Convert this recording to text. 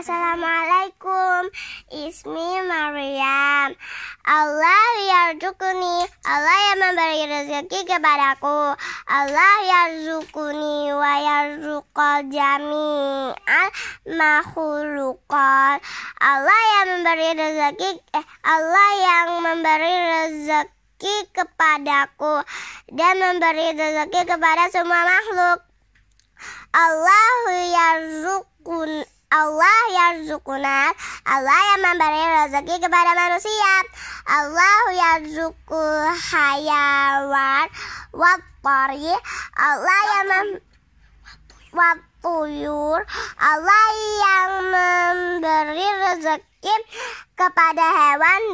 Assalamualaikum, Ismi Maryam. Allah ya zukuni Allah yang memberi rezeki kepadaku. Allah ya zukuni wa jami al makhluqat. Allah yang memberi rezeki, eh, Allah yang memberi rezeki kepadaku dan memberi rezeki kepada semua makhluk. Allah ya zukuni Allah yang zukunat Allah yang memberi rezeki kepada manusia Allah yang zuku hayawan watori Allah yang mem watuyur Allah yang memberi rezeki kepada hewan